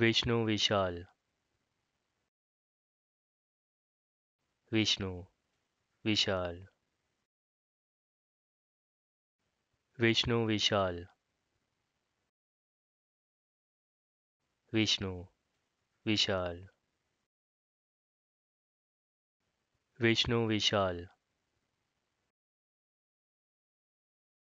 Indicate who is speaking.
Speaker 1: Vishnu विशाल Vishnu विशाल Vishnu विशाल Vishnu विशाल Vishnu विशाल